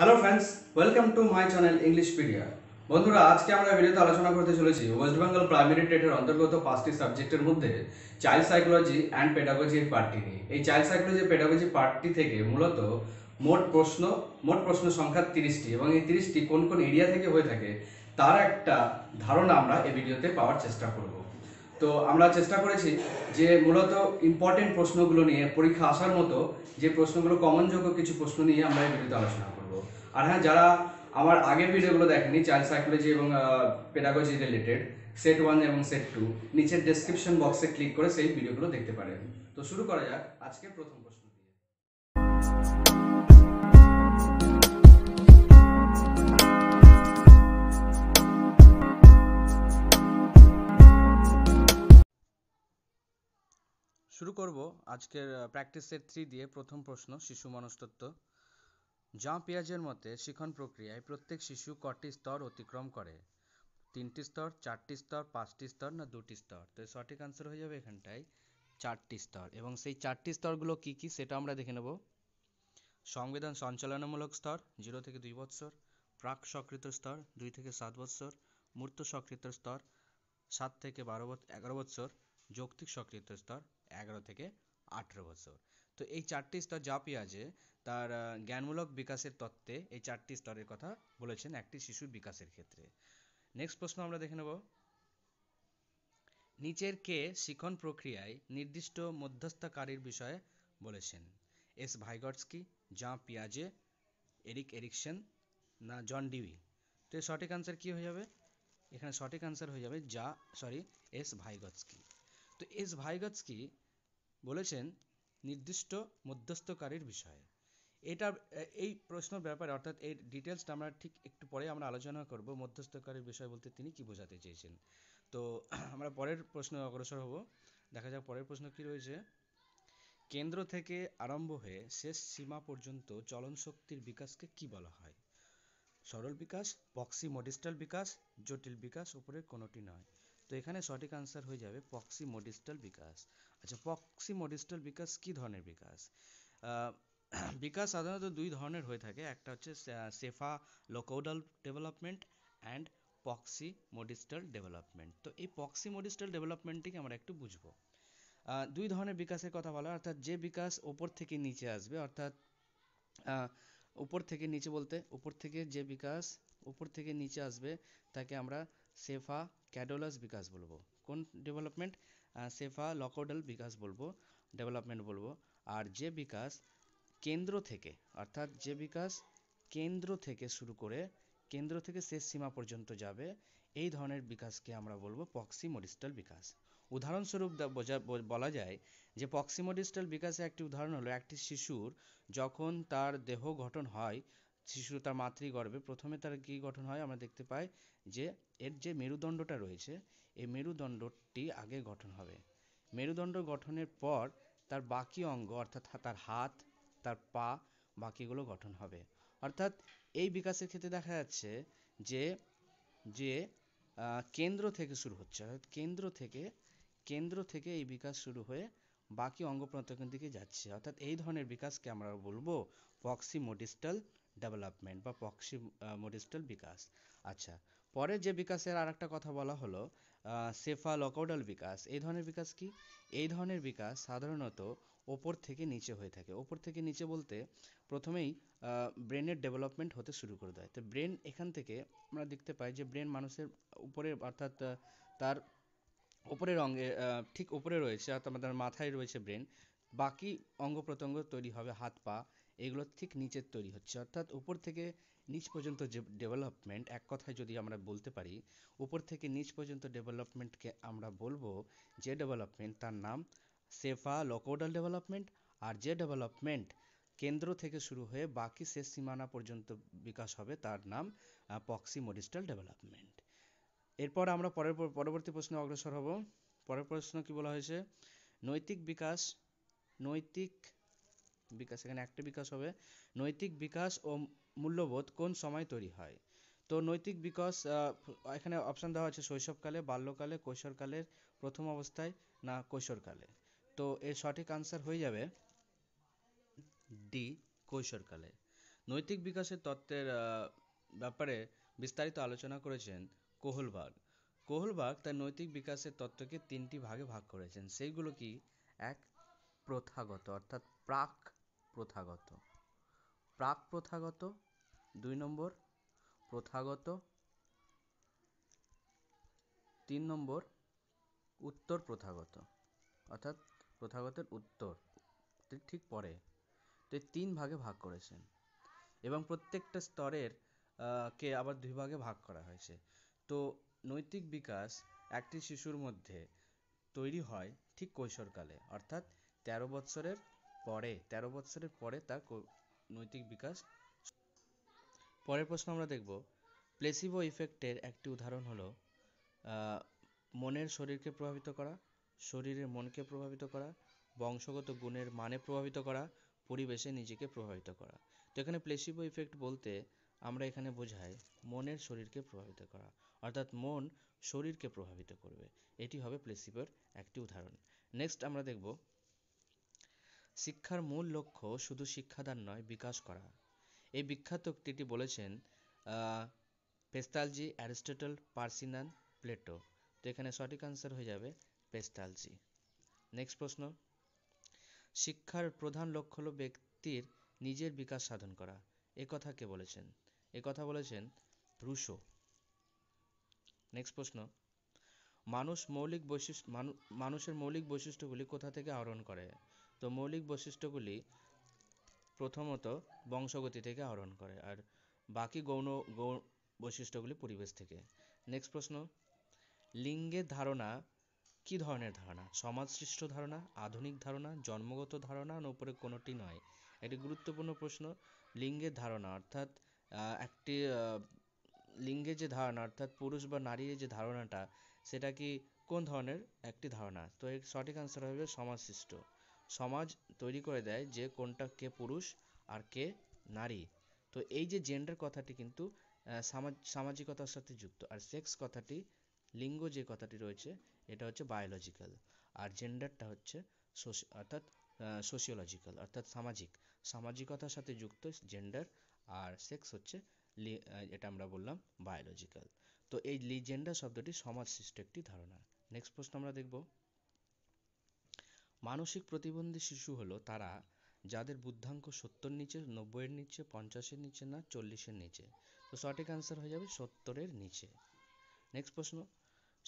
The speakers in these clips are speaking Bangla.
hello friends welcome to my channel English pedia বন্ধুরা আজকে আমরা ভিডিওতে আলোচনা করতে চলেছি ওয়েস্ট বেঙ্গল প্রাইমারি টেটের অন্তর্গত পাঁচটি সাবজেক্টের মধ্যে চাইল্ড সাইকোলজি অ্যান্ড পেডাগোজি এই পার্টটি নিয়ে এই চাইল্ড সাইকোলজি পেডাগোজি পার্টটি থেকে মূলত মোট প্রশ্ন মোট প্রশ্ন সংখ্যা তিরিশটি এবং এই তিরিশটি কোন কোন এরিয়া থেকে হয়ে থাকে তার একটা ধারণা আমরা এই ভিডিওতে পাওয়ার চেষ্টা করব তো আমরা চেষ্টা করেছি যে মূলত ইম্পর্টেন্ট প্রশ্নগুলো নিয়ে পরীক্ষা আসার মতো যে প্রশ্নগুলো কমনযোগ্য কিছু প্রশ্ন নিয়ে আমরা এই ভিডিওতে আলোচনা করব আর হ্যাঁ যারা আমার আগের ভিডিওগুলো দেখেনি চাইল্ড সাইকোলজি এবং পেডাগজি রিলেটেড সেট ওয়ান এবং সেট টু নিচের ডিসক্রিপশন বক্সে ক্লিক করে সেই ভিডিওগুলো দেখতে পারেন তো শুরু করা যাক আজকের প্রথম প্রশ্ন শুরু করব আজকের প্র্যাকটিস সেট থ্রি দিয়ে প্রথম প্রশ্ন শিশু মনস্তত্ত্ব জাঁ পিয়াজের মতে শিখন প্রক্রিয়ায় প্রত্যেক শিশু কটি স্তর অতিক্রম করে তিনটি স্তর চারটি স্তর পাঁচটি স্তর না দুটি স্তর তো সঠিক আনসার হয়ে যাবে এখানটায় চারটি স্তর এবং সেই চারটি স্তরগুলো কি কি সেটা আমরা দেখে নেব সংবিধান সঞ্চালনামূলক স্তর জিরো থেকে দুই বৎসর প্রাক সক্রিত স্তর দুই থেকে সাত বৎসর মূর্ত সক্রিত স্তর সাত থেকে বারো এগারো বৎসর যৌক্তিক সক্রিয় স্তর এগারো থেকে আঠেরো বছর তো এই চারটি স্তর যা পিয়াজে তার জ্ঞানমূলক বিকাশের তত্ত্বে এই চারটি স্তরের কথা বলেছেন একটি শিশুর বিকাশের ক্ষেত্রে নেক্সট প্রশ্ন আমরা দেখে নেব নিচের কে শিখন প্রক্রিয়ায় নির্দিষ্ট মধ্যস্থকারীর বিষয়ে বলেছেন এস ভাইগটস্কি জা পিয়াজে এরিক এরিকসন না জন ডিউই তো এর সঠিক আনসার কী হয়ে যাবে এখানে সঠিক আনসার হয়ে যাবে যা সরি এস ভাইগটস্কি তো এস ভাইগটস্কি বলেছেন নির্দিষ্ট মধ্যস্থকারীর বিষয়ে এটা এই প্রশ্ন ব্যাপারে অর্থাৎ এর ডিটেলসটা আমরা ঠিক একটু পরে আমরা আলোচনা করব মধ্যস্থকারীর বিষয় বলতে তিনি কি বোঝাতে চেয়েছেন তো আমরা পরের প্রশ্ন অগ্রসর হব দেখা যাক পরের প্রশ্ন কি রয়েছে কেন্দ্র থেকে আরম্ভ হয়ে শেষ সীমা পর্যন্ত চলন শক্তির বিকাশকে কি বলা হয় সরল বিকাশ বক্সি মডিস্টাল বিকাশ জটিল বিকাশ উপরের কোনোটি নয় তো এখানে সঠিক আনসার হয়ে যাবে মডিস্টাল বিকাশ আচ্ছা মডিস্টাল বিকাশ কি ধরনের বিকাশ বিকাশ সাধারণত দুই ধরনের হয়ে থাকে একটা হচ্ছে cephalocaudal development and proximodistal development তো এই মডিস্টাল ডেভেলপমেন্টটিকে আমরা একটু বুঝবো দুই ধরনের বিকাশের কথা বলা অর্থাৎ যে বিকাশ ওপর থেকে নিচে আসবে অর্থাৎ উপর থেকে নিচে বলতে উপর থেকে যে বিকাশ উপর থেকে নিচে আসবে তাকে আমরা সেফা ক্যাডোলাস বিকাশ বলবো কোন ডেভেলপমেন্ট সেফা লকোডাল বিকাশ বলবো ডেভেলপমেন্ট বলবো আর যে বিকাশ কেন্দ্র থেকে অর্থাৎ যে বিকাশ কেন্দ্র থেকে শুরু করে কেন্দ্র থেকে শেষ সীমা পর্যন্ত যাবে এই ধরনের বিকাশকে আমরা বলবো পক্সিমোডিস্টাল বিকাশ উদাহরণস্বরূপ বলা যায় যে পক্সিমোডিস্টাল বিকাশে একটি উদাহরণ হলো একটি শিশুর যখন তার দেহ গঠন হয় শিশু তার মাতৃগর্ভে প্রথমে তার কী গঠন হয় আমরা দেখতে পাই যে এর যে মেরুদণ্ডটা রয়েছে এই মেরুদণ্ডটি আগে গঠন হবে মেরুদণ্ড গঠনের পর তার বাকি অঙ্গ অর্থাৎ তার হাত তার পা বাকিগুলো গঠন হবে অর্থাৎ এই বিকাশের ক্ষেত্রে দেখা যাচ্ছে যে যে কেন্দ্র থেকে শুরু হচ্ছে অর্থাৎ কেন্দ্র থেকে কেন্দ্র থেকে এই বিকাশ শুরু হয়ে বাকি অঙ্গ প্রত্যঙ্গের দিকে যাচ্ছে অর্থাৎ এই ধরনের বিকাশকে আমরা বলবো প্রক্সিমোডিস্টাল ডেভেলপমেন্ট বা প্রক্সি মডিস্টাল বিকাশ আচ্ছা পরে যে বিকাশের আর একটা কথা বলা হলো সেফা লকোডাল বিকাশ এই ধরনের বিকাশ কি এই ধরনের বিকাশ সাধারণত ওপর থেকে নিচে হয়ে থাকে ওপর থেকে নিচে বলতে প্রথমেই ব্রেনের ডেভেলপমেন্ট হতে শুরু করে দেয় তো ব্রেন এখান থেকে আমরা দেখতে পাই যে ব্রেন মানুষের উপরে অর্থাৎ তার ওপরের অঙ্গে ঠিক উপরে রয়েছে অর্থাৎ আমাদের মাথায় রয়েছে ব্রেন বাকি অঙ্গ প্রত্যঙ্গ তৈরি হবে হাত পা এগুলো ঠিক নিচের তৈরি হচ্ছে অর্থাৎ উপর থেকে নিচ পর্যন্ত যে ডেভেলপমেন্ট এক কথায় যদি আমরা বলতে পারি উপর থেকে নিচ পর্যন্ত ডেভেলপমেন্টকে আমরা বলবো যে ডেভেলপমেন্ট তার নাম সেফা লোকোডাল ডেভেলপমেন্ট আর যে ডেভেলপমেন্ট কেন্দ্র থেকে শুরু হয়ে বাকি শেষ সীমানা পর্যন্ত বিকাশ হবে তার নাম পক্সি মডিস্টাল ডেভেলপমেন্ট এরপর আমরা পরের পরবর্তী প্রশ্নে অগ্রসর হব পরের প্রশ্ন কি বলা হয়েছে নৈতিক বিকাশ নৈতিক বিকাশ এখানে একটা বিকাশ হবে নৈতিক বিকাশ ও মূল্যবোধ কোন সময় তৈরি হয় তো নৈতিক বিকাশ এখানে অপশন দেওয়া আছে শৈশবকালে বাল্যকালে কৈশোরকালের প্রথম অবস্থায় না কৈশোরকালে তো এর সঠিক আনসার হয়ে যাবে ডি কৈশোরকালে নৈতিক বিকাশের তত্ত্বের ব্যাপারে বিস্তারিত আলোচনা করেছেন কোহলবাগ কোহলবাগ তার নৈতিক বিকাশের তত্ত্বকে তিনটি ভাগে ভাগ করেছেন সেইগুলো কি এক প্রথাগত অর্থাৎ প্রাক প্রথাগত প্রাক প্রথাগত দুই নম্বর প্রথাগত তিন নম্বর উত্তর প্রথাগত অর্থাৎ প্রথাগতের উত্তর ঠিক পরে তো তিন ভাগে ভাগ করেছেন এবং প্রত্যেকটা স্তরের কে আবার দুই ভাগে ভাগ করা হয়েছে তো নৈতিক বিকাশ একটি শিশুর মধ্যে তৈরি হয় ঠিক কৈশোরকালে অর্থাৎ তেরো বৎসরের পরে তেরো বৎসরের পরে তার নৈতিক বিকাশ পরের প্রশ্ন আমরা দেখব প্লেসিবো ইফেক্টের একটি উদাহরণ হলো মনের শরীরকে প্রভাবিত করা শরীরের মনকে প্রভাবিত করা বংশগত গুণের মানে প্রভাবিত করা পরিবেশে নিজেকে প্রভাবিত করা তো এখানে প্লেসিবো ইফেক্ট বলতে আমরা এখানে বোঝাই মনের শরীরকে প্রভাবিত করা অর্থাৎ মন শরীরকে প্রভাবিত করবে এটি হবে প্লেসিবোর একটি উদাহরণ নেক্সট আমরা দেখব শিক্ষার মূল লক্ষ্য শুধু শিক্ষাদান নয় বিকাশ করা এই বিখ্যাত উক্তিটি বলেছেন পেস্তালজি অ্যারিস্টটল পার্সিনান প্লেটো তো এখানে সঠিক আনসার হয়ে যাবে পেস্তালজি নেক্সট প্রশ্ন শিক্ষার প্রধান লক্ষ্য হলো ব্যক্তির নিজের বিকাশ সাধন করা এ কথা কে বলেছেন এ কথা বলেছেন রুশো নেক্সট প্রশ্ন মানুষ মৌলিক বৈশিষ্ট্য মানুষের মৌলিক বৈশিষ্ট্যগুলি কোথা থেকে আহরণ করে তো মৌলিক বৈশিষ্ট্যগুলি প্রথমত বংশগতি থেকে আহরণ করে আর বাকি গৌণ গৌণ বৈশিষ্ট্যগুলি পরিবেশ থেকে নেক্সট প্রশ্ন লিঙ্গের ধারণা কি ধরনের ধারণা সমাজ সৃষ্ট ধারণা আধুনিক ধারণা জন্মগত ধারণা না উপরে কোনোটি নয় একটি গুরুত্বপূর্ণ প্রশ্ন লিঙ্গের ধারণা অর্থাৎ একটি লিঙ্গের যে ধারণা অর্থাৎ পুরুষ বা নারীর যে ধারণাটা সেটা কি কোন ধরনের একটি ধারণা তো এর সঠিক আনসার হবে সমাজ সৃষ্ট সমাজ তৈরি করে দেয় যে কোনটা কে পুরুষ আর কে নারী তো এই যে জেন্ডার কথাটি কিন্তু সামাজিকতার সাথে যুক্ত আর সেক্স কথাটি লিঙ্গ যে কথাটি রয়েছে এটা হচ্ছে বায়োলজিক্যাল আর জেন্ডারটা হচ্ছে অর্থাৎ সোশিওলজিক্যাল অর্থাৎ সামাজিক সামাজিকতার সাথে যুক্ত জেন্ডার আর সেক্স হচ্ছে এটা আমরা বললাম বায়োলজিক্যাল তো এই লিজেন্ডার শব্দটি সমাজ সৃষ্ট একটি ধারণা নেক্সট প্রশ্ন আমরা দেখব মানসিক প্রতিবন্ধী শিশু হলো তারা যাদের বুদ্ধাঙ্ক সত্তর নিচে নব্বইয়ের নিচে পঞ্চাশের নিচে না চল্লিশের নিচে তো সঠিক অ্যান্সার হয়ে যাবে সত্তরের নিচে নেক্সট প্রশ্ন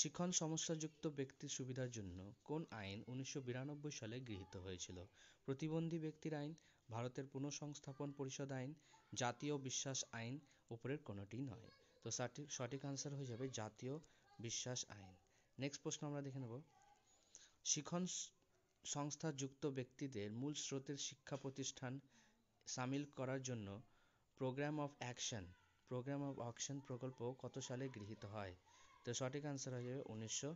শিখন সমস্যাযুক্ত ব্যক্তির সুবিধার জন্য কোন আইন উনিশশো বিরানব্বই সালে গৃহীত হয়েছিল প্রতিবন্ধী ব্যক্তির আইন ভারতের পুনঃসংস্থাপন পরিষদ আইন জাতীয় বিশ্বাস আইন উপরের কোনোটি নয় তো সঠিক সঠিক আনসার হয়ে যাবে জাতীয় বিশ্বাস আইন নেক্সট প্রশ্ন আমরা দেখে নেব শিখন সংস্থা যুক্ত ব্যক্তিদের মূল স্রোতের শিক্ষা প্রতিষ্ঠান সামিল করার জন্য programme of action programme of action প্রকল্প কত সালে গৃহীত হয় তো সঠিক আনসার হয়ে যাবে উনিশশো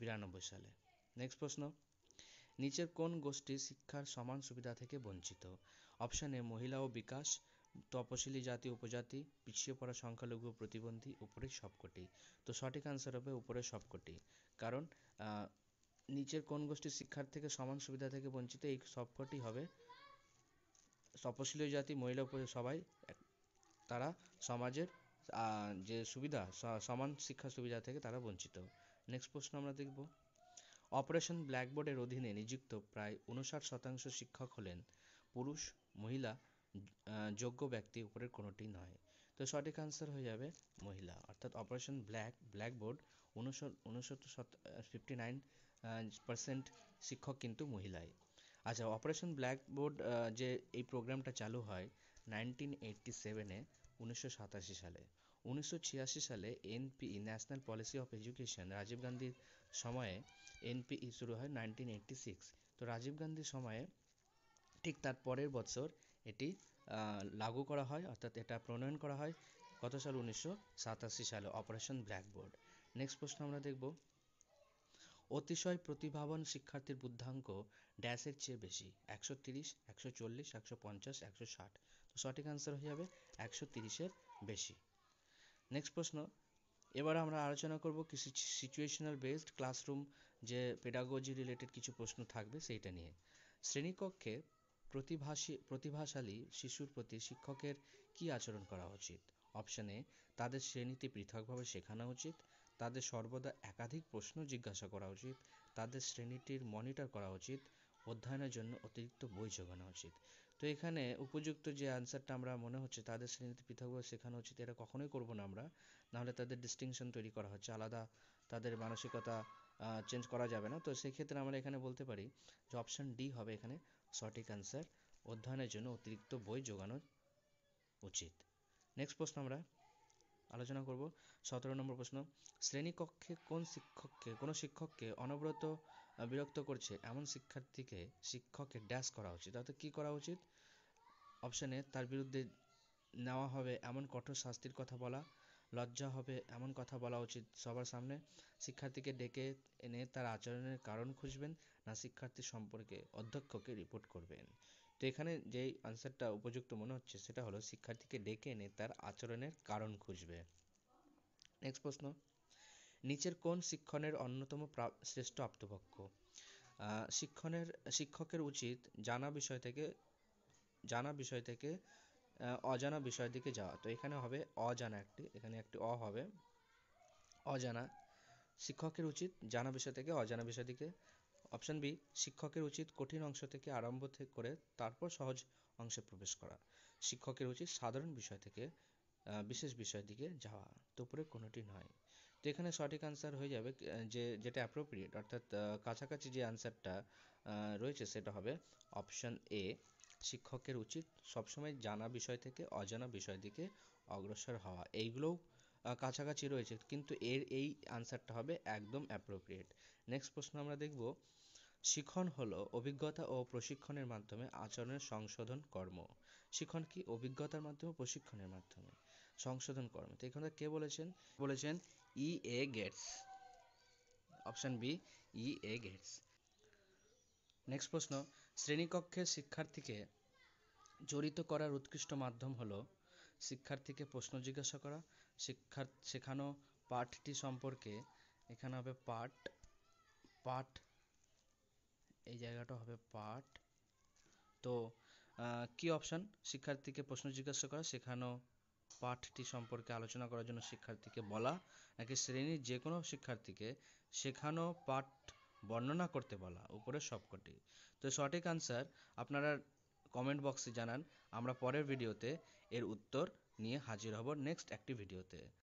বিরানব্বই সালে নেক্সট প্রশ্ন নিচের কোন গোষ্ঠী শিক্ষার সমান সুবিধা থেকে বঞ্চিত অপশানে এ মহিলা ও বিকাশ তপশিলি জাতি উপজাতি পিছিয়ে পড়া সংখ্যালঘু প্রতিবন্ধী উপরের সবকটি তো সঠিক আনসার হবে উপরের সবকটি কারণ নিচের কোন গোষ্ঠীর শিক্ষার থেকে সমান সুবিধা থেকে বঞ্চিত এই সবকটি হবে তপশিলি জাতি মহিলা সবাই তারা সমাজের যে সুবিধা সমান শিক্ষা সুবিধা থেকে তারা বঞ্চিত নেক্সট প্রশ্ন আমরা দেখব অপারেশন ব্ল্যাকবোর্ডের অধীনে নিযুক্ত প্রায় উনষাট শতাংশ শিক্ষক হলেন পুরুষ মহিলা যোগ্য ব্যক্তি উপরের কোনোটি নয় তো সঠিক আনসার হয়ে যাবে মহিলা অর্থাৎ অপারেশন ব্ল্যাক ব্ল্যাকবোর্ড উনষট উনসত্তর ফিফটি নাইন পার্সেন্ট শিক্ষক কিন্তু মহিলাই আচ্ছা অপারেশন ব্ল্যাকবোর্ড যে এই প্রোগ্রামটা চালু হয় নাইনটিন এইটটি সেভেনে উনিশশো সাতাশি সালে উনিশশো ছিয়াশি সালে NPE national policy of education Rajiv গান্ধীর সময়ে এনপিই e শুরু হয় নাইনটিন এইটটি সিক্স তো রাজীব গান্ধীর সময়ে ঠিক তার পরের বছর এটি লাগু করা হয় অর্থাৎ এটা প্রণয়ন করা হয় কত সাল উনিশশো সাতাশি সালে অপারেশন ব্ল্যাকবোর্ড নেক্সট প্রশ্ন আমরা দেখব অতিশয় প্রতিভাবান শিক্ষার্থীর বুদ্ধাঙ্ক ড্যাশের চেয়ে বেশি একশো তিরিশ একশো চল্লিশ একশো পঞ্চাশ একশো ষাট সঠিক অ্যান্সার হয়ে যাবে একশো তিরিশের বেশি নেক্সট প্রশ্ন এবার আমরা আলোচনা করব কিছু সিচুয়েশনাল বেসড ক্লাসরুম যে পেডাগোজি রিলেটেড কিছু প্রশ্ন থাকবে সেইটা নিয়ে শ্রেণীকক্ষে প্রতিভাশী প্রতিভাশালী শিশুর প্রতি শিক্ষকের কি আচরণ করা উচিত অপশানে এ তাদের শ্রেণীতে পৃথকভাবে শেখানো উচিত তাদের সর্বদা একাধিক প্রশ্ন জিজ্ঞাসা করা উচিত তাদের শ্রেণীটির মনিটর করা উচিত অধ্যয়নের জন্য অতিরিক্ত বই জোগানো উচিত তো এখানে উপযুক্ত যে answer আমরা মনে হচ্ছে তাদের শ্রেণীতে পৃথকভাবে শেখানো উচিত এটা কখনোই করবো না আমরা নাহলে তাদের ডিস্টিংশন তৈরি করা হচ্ছে আলাদা তাদের মানসিকতা চেঞ্জ করা যাবে না তো সেক্ষেত্রে আমরা এখানে বলতে পারি যে অপশান ডি হবে এখানে সঠিক answer অধ্যয়নের জন্য অতিরিক্ত বই জোগানো উচিত নেক্সট প্রশ্ন আমরা আলোচনা করব সতেরো নম্বর প্রশ্ন শ্রেণীকক্ষে কোন শিক্ষককে কোন শিক্ষককে অনবরত বিরক্ত করছে এমন শিক্ষার্থীকে শিক্ষকের ড্যাশ করা উচিত অর্থাৎ কি করা উচিত অপশানে তার বিরুদ্ধে নেওয়া হবে এমন কঠোর শাস্তির কথা বলা লজ্জা হবে এমন কথা বলা উচিত সবার সামনে শিক্ষার্থীকে ডেকে এনে তার আচরণের কারণ খুঁজবেন না শিক্ষার্থী সম্পর্কে অধ্যক্ষকে রিপোর্ট করবেন তো এখানে যেই আনসারটা উপযুক্ত মনে হচ্ছে সেটা হলো শিক্ষার্থীকে ডেকে এনে তার আচরণের কারণ খুঁজবে নেক্সট প্রশ্ন নিচের কোন শিক্ষণের অন্যতম শ্রেষ্ঠ আপ্তপক্ষ শিক্ষণের শিক্ষকের উচিত জানা বিষয় থেকে জানা বিষয় থেকে অজানা বিষয়ের দিকে যাওয়া তো এখানে হবে অজানা একটি এখানে একটি অ হবে অজানা শিক্ষকের উচিত জানা বিষয় থেকে অজানা বিষয় দিকে অপশন বি শিক্ষকের উচিত কঠিন অংশ থেকে আরম্ভ করে তারপর সহজ অংশে প্রবেশ করা শিক্ষকের উচিত সাধারণ বিষয় থেকে বিশেষ বিষয়ের দিকে যাওয়া তো উপরে কোনোটি নয় তো এখানে সঠিক আনসার হয়ে যাবে যে যেটা অ্যাপ্রোপ্রিয়েট অর্থাৎ কাছাকাছি যে আনসারটা রয়েছে সেটা হবে অপশন এ শিক্ষকের উচিত সবসময় জানা বিষয় থেকে অজানা বিষয় দিকে অগ্রসর হওয়া এইগুলোও কাছাকাছি রয়েছে কিন্তু এর এই আনসারটা হবে একদম অ্যাপ্রোপ্রিয়েট নেক্সট প্রশ্ন আমরা দেখব শিখন হলো অভিজ্ঞতা ও প্রশিক্ষণের মাধ্যমে আচরণের সংশোধন কর্ম শিখন কি অভিজ্ঞতার মাধ্যমে প্রশিক্ষণের মাধ্যমে সংশোধন কর্ম তো এখানে কে বলেছেন বলেছেন E A Gates option B E A Gates next প্রশ্ন শ্রেণীকক্ষে শিক্ষার্থীকে জড়িত করার উৎকৃষ্ট মাধ্যম হলো শিক্ষার্থীকে প্রশ্ন জিজ্ঞাসা করা শিক্ষার শেখানো পাঠটি সম্পর্কে এখানে হবে পাঠ পাঠ এই জায়গাটা হবে পাঠ তো কি অপশন শিক্ষার্থীকে প্রশ্ন জিজ্ঞাসা করা শেখানো পাঠটি সম্পর্কে আলোচনা করার জন্য শিক্ষার্থীকে বলা নাকি শ্রেণীর যে কোনো শিক্ষার্থীকে শেখানো পাঠ বর্ণনা করতে বলা উপরে সবকটি তো সঠিক আনসার আপনারা কমেন্ট বক্সে জানান আমরা পরের ভিডিওতে এর উত্তর নিয়ে হাজির হব নেক্সট একটি ভিডিওতে